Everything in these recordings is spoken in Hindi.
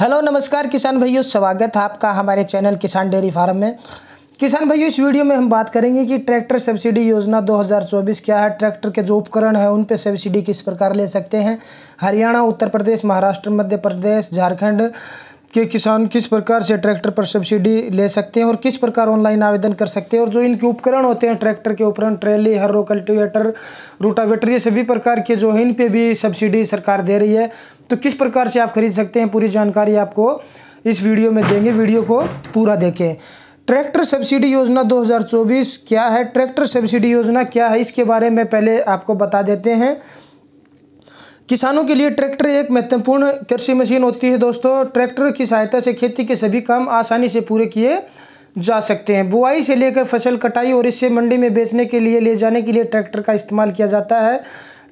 हेलो नमस्कार किसान भाइयों स्वागत है आपका हमारे चैनल किसान डेयरी फार्म में किसान भाइयों इस वीडियो में हम बात करेंगे कि ट्रैक्टर सब्सिडी योजना 2024 क्या है ट्रैक्टर के जो उपकरण हैं उन पर सब्सिडी किस प्रकार ले सकते हैं हरियाणा उत्तर प्रदेश महाराष्ट्र मध्य प्रदेश झारखंड कि किसान किस प्रकार से ट्रैक्टर पर सब्सिडी ले सकते हैं और किस प्रकार ऑनलाइन आवेदन कर सकते हैं और जो इनके उपकरण होते हैं ट्रैक्टर के उपकरण ट्रेली हर्रो कल्टिवेटर रोटावेटर ये सभी प्रकार के जो है इन पे भी सब्सिडी सरकार दे रही है तो किस प्रकार से आप खरीद सकते हैं पूरी जानकारी आपको इस वीडियो में देंगे वीडियो को पूरा देखें ट्रैक्टर सब्सिडी योजना 2024 क्या है ट्रैक्टर सब्सिडी योजना क्या है इसके बारे में पहले आपको बता देते हैं किसानों के लिए ट्रैक्टर एक महत्वपूर्ण कृषि मशीन होती है दोस्तों ट्रैक्टर की सहायता से खेती के सभी काम आसानी से पूरे किए जा सकते हैं बुआई से लेकर फसल कटाई और इससे मंडी में बेचने के लिए ले जाने के लिए ट्रैक्टर का इस्तेमाल किया जाता है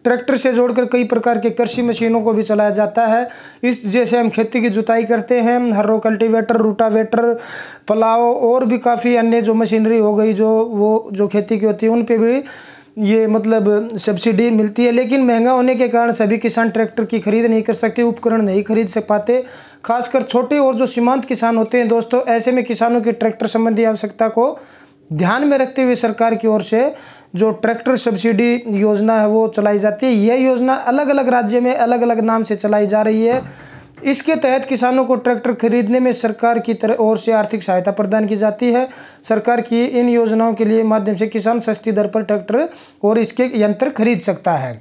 ट्रैक्टर से जोड़कर कई प्रकार के कृषि मशीनों को भी चलाया जाता है इस जैसे हम खेती की जुताई करते हैं रो कल्टीवेटर रूटावेटर पलाव और भी काफ़ी अन्य जो मशीनरी हो गई जो वो जो खेती की होती है उन पर भी ये मतलब सब्सिडी मिलती है लेकिन महंगा होने के कारण सभी किसान ट्रैक्टर की खरीद नहीं कर सकते उपकरण नहीं खरीद सक पाते खासकर छोटे और जो सीमांत किसान होते हैं दोस्तों ऐसे में किसानों की ट्रैक्टर संबंधी आवश्यकता को ध्यान में रखते हुए सरकार की ओर से जो ट्रैक्टर सब्सिडी योजना है वो चलाई जाती है यह योजना अलग अलग राज्य में अलग अलग नाम से चलाई जा रही है इसके तहत किसानों को ट्रैक्टर खरीदने में सरकार की तरह ओर से आर्थिक सहायता प्रदान की जाती है सरकार की इन योजनाओं के लिए माध्यम से किसान सस्ती दर पर ट्रैक्टर और इसके यंत्र खरीद सकता है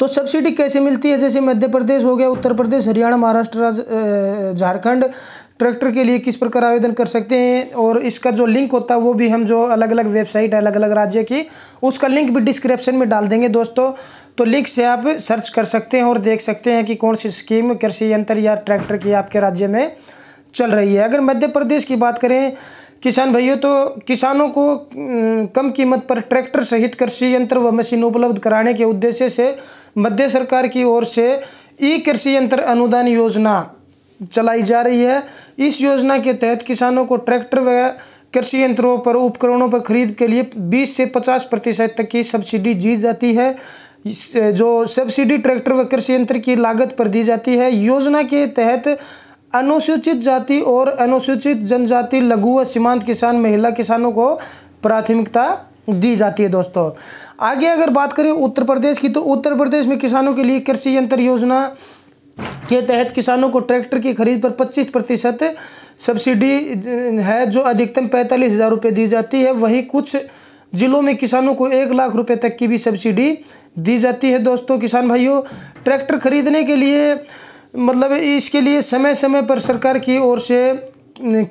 तो सब्सिडी कैसे मिलती है जैसे मध्य प्रदेश हो गया उत्तर प्रदेश हरियाणा महाराष्ट्र झारखंड ट्रैक्टर के लिए किस प्रकार आवेदन कर सकते हैं और इसका जो लिंक होता है वो भी हम जो अलग अलग वेबसाइट है अलग अलग राज्य की उसका लिंक भी डिस्क्रिप्शन में डाल देंगे दोस्तों तो लिंक से आप सर्च कर सकते हैं और देख सकते हैं कि कौन सी स्कीम कृषि यंत्र या ट्रैक्टर की आपके राज्य में चल रही है अगर मध्य प्रदेश की बात करें किसान भाइयों तो किसानों को कम कीमत पर ट्रैक्टर सहित कृषि यंत्र व मशीन उपलब्ध कराने के उद्देश्य से मध्य सरकार की ओर से ई कृषि यंत्र अनुदान योजना चलाई जा रही है इस योजना के तहत किसानों को ट्रैक्टर व कृषि यंत्रों पर उपकरणों पर खरीद के लिए 20 से 50 प्रतिशत तक की सब्सिडी दी जाती है जो सब्सिडी ट्रैक्टर व कृषि यंत्र की लागत पर दी जाती है योजना के तहत अनुसूचित जाति और अनुसूचित जनजाति लघु व सीमांत किसान महिला किसानों को प्राथमिकता दी जाती है दोस्तों आगे अगर बात करें उत्तर प्रदेश की तो उत्तर प्रदेश में किसानों के लिए कृषि यंत्र योजना के तहत किसानों को ट्रैक्टर की खरीद पर 25 प्रतिशत सब्सिडी है जो अधिकतम पैंतालीस हज़ार रुपये दी जाती है वहीं कुछ जिलों में किसानों को एक लाख रुपए तक की भी सब्सिडी दी जाती है दोस्तों किसान भाइयों ट्रैक्टर खरीदने के लिए मतलब इसके लिए समय समय पर सरकार की ओर से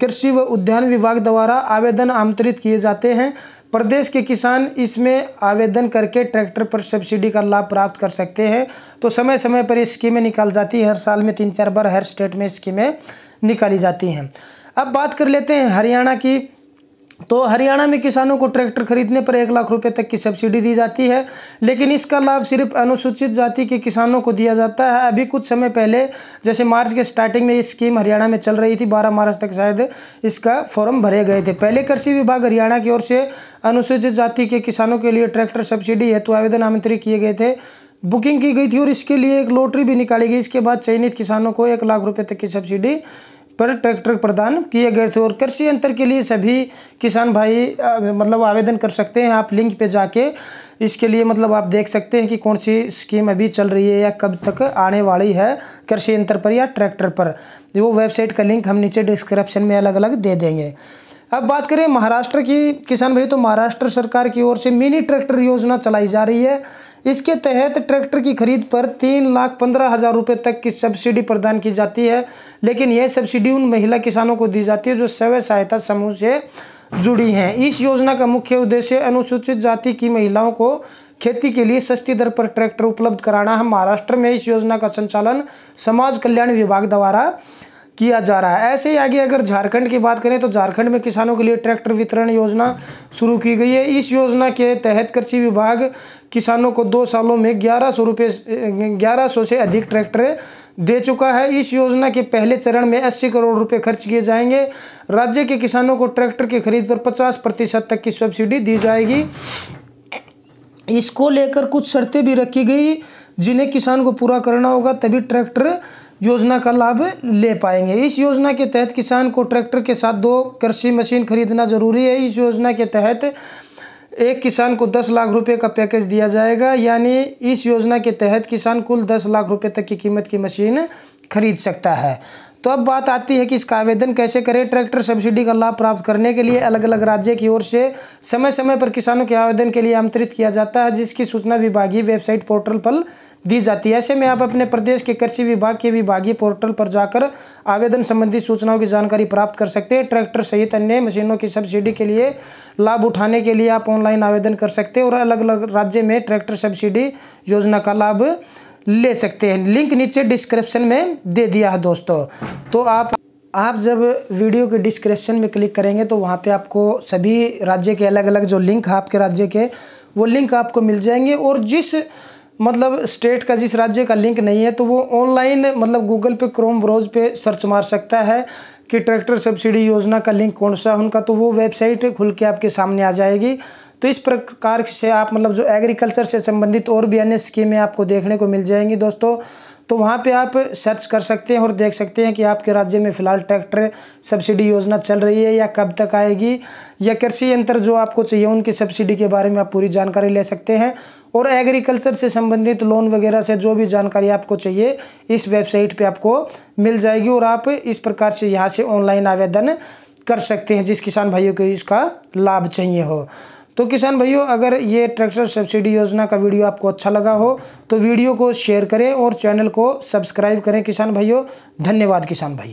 कृषि व उद्यान विभाग द्वारा आवेदन आमंत्रित किए जाते हैं प्रदेश के किसान इसमें आवेदन करके ट्रैक्टर पर सब्सिडी का लाभ प्राप्त कर सकते हैं तो समय समय पर ये स्कीमें निकाल जाती हैं हर साल में तीन चार बार हर स्टेट में स्कीमें निकाली जाती हैं अब बात कर लेते हैं हरियाणा की तो हरियाणा में किसानों को ट्रैक्टर खरीदने पर एक लाख रुपए तक की सब्सिडी दी जाती है लेकिन इसका लाभ सिर्फ अनुसूचित जाति के किसानों को दिया जाता है अभी कुछ समय पहले जैसे मार्च के स्टार्टिंग में ये स्कीम हरियाणा में चल रही थी 12 मार्च तक शायद इसका फॉर्म भरे गए थे पहले कृषि विभाग हरियाणा की ओर से अनुसूचित जाति के किसानों के लिए ट्रैक्टर सब्सिडी हेतु आवेदन आमंत्रित किए गए थे बुकिंग की गई थी और इसके लिए एक लॉटरी भी निकाली गई इसके बाद चयनित किसानों को एक लाख रुपये तक की सब्सिडी पर ट्रैक्टर प्रदान किए गए थे और कृषि यंत्र के लिए सभी किसान भाई आ, मतलब आवेदन कर सकते हैं आप लिंक पे जाके इसके लिए मतलब आप देख सकते हैं कि कौन सी स्कीम अभी चल रही है या कब तक आने वाली है कृषि यंत्र पर या ट्रैक्टर पर वो वेबसाइट का लिंक हम नीचे डिस्क्रिप्शन में अलग अलग दे देंगे अब बात करें महाराष्ट्र की किसान भाई तो महाराष्ट्र सरकार की ओर से मिनी ट्रैक्टर योजना चलाई जा रही है इसके तहत ट्रैक्टर की खरीद पर तीन लाख पंद्रह हज़ार रुपये तक की सब्सिडी प्रदान की जाती है लेकिन यह सब्सिडी उन महिला किसानों को दी जाती है जो स्वयं सहायता समूह से जुड़ी हैं इस योजना का मुख्य उद्देश्य अनुसूचित जाति की महिलाओं को खेती के लिए सस्ती दर पर ट्रैक्टर उपलब्ध कराना है महाराष्ट्र में इस योजना का संचालन समाज कल्याण विभाग द्वारा किया जा रहा है ऐसे ही आगे अगर झारखंड की बात करें तो झारखंड में किसानों के लिए ट्रैक्टर वितरण योजना शुरू की गई है इस योजना के तहत कृषि विभाग किसानों को दो सालों में ग्यारह सौ रुपये ग्यारह सौ से अधिक ट्रैक्टर दे चुका है इस योजना के पहले चरण में अस्सी करोड़ रुपये खर्च किए जाएंगे राज्य के किसानों को ट्रैक्टर की खरीद पर पचास प्रतिशत तक की सब्सिडी दी जाएगी इसको लेकर कुछ शर्तें भी रखी गई जिन्हें किसान को पूरा करना होगा तभी ट्रैक्टर योजना का लाभ ले पाएंगे इस योजना के तहत किसान को ट्रैक्टर के साथ दो कृषि मशीन खरीदना जरूरी है इस योजना के तहत एक किसान को दस लाख रुपए का पैकेज दिया जाएगा यानी इस योजना के तहत किसान कुल दस लाख रुपए तक की कीमत की मशीन खरीद सकता है तो अब बात आती है कि इसका आवेदन कैसे करें ट्रैक्टर सब्सिडी का लाभ प्राप्त करने के लिए अलग अलग राज्य की ओर से समय समय पर किसानों के आवेदन के लिए आमंत्रित किया जाता है जिसकी सूचना विभागीय वेबसाइट पोर्टल पर दी जाती है ऐसे में आप अपने प्रदेश के कृषि विभाग के विभागीय पोर्टल पर जाकर आवेदन संबंधी सूचनाओं की जानकारी प्राप्त कर सकते हैं ट्रैक्टर सहित अन्य मशीनों की सब्सिडी के लिए लाभ उठाने के लिए आप ऑनलाइन आवेदन कर सकते हैं और अलग अलग राज्य में ट्रैक्टर सब्सिडी योजना का लाभ ले सकते हैं लिंक नीचे डिस्क्रिप्शन में दे दिया है दोस्तों तो आप आप जब वीडियो के डिस्क्रिप्शन में क्लिक करेंगे तो वहाँ पे आपको सभी राज्य के अलग अलग जो लिंक है आपके राज्य के वो लिंक आपको मिल जाएंगे और जिस मतलब स्टेट का जिस राज्य का लिंक नहीं है तो वो ऑनलाइन मतलब गूगल पे क्रोम ब्रोज पे सर्च मार सकता है कि ट्रैक्टर सब्सिडी योजना का लिंक कौन सा है उनका तो वो वेबसाइट खुल के आपके सामने आ जाएगी तो इस प्रकार से आप मतलब जो एग्रीकल्चर से संबंधित और भी अन्य स्कीमें आपको देखने को मिल जाएंगी दोस्तों तो वहाँ पे आप सर्च कर सकते हैं और देख सकते हैं कि आपके राज्य में फ़िलहाल ट्रैक्टर सब्सिडी योजना चल रही है या कब तक आएगी या कृषि यंत्र जो आपको चाहिए उनकी सब्सिडी के बारे में आप पूरी जानकारी ले सकते हैं और एग्रीकल्चर से संबंधित लोन वगैरह से जो भी जानकारी आपको चाहिए इस वेबसाइट पर आपको मिल जाएगी और आप इस प्रकार से यहाँ से ऑनलाइन आवेदन कर सकते हैं जिस किसान भाइयों को इसका लाभ चाहिए हो तो किसान भाइयों अगर ये ट्रैक्टर सब्सिडी योजना का वीडियो आपको अच्छा लगा हो तो वीडियो को शेयर करें और चैनल को सब्सक्राइब करें किसान भाइयों धन्यवाद किसान भाई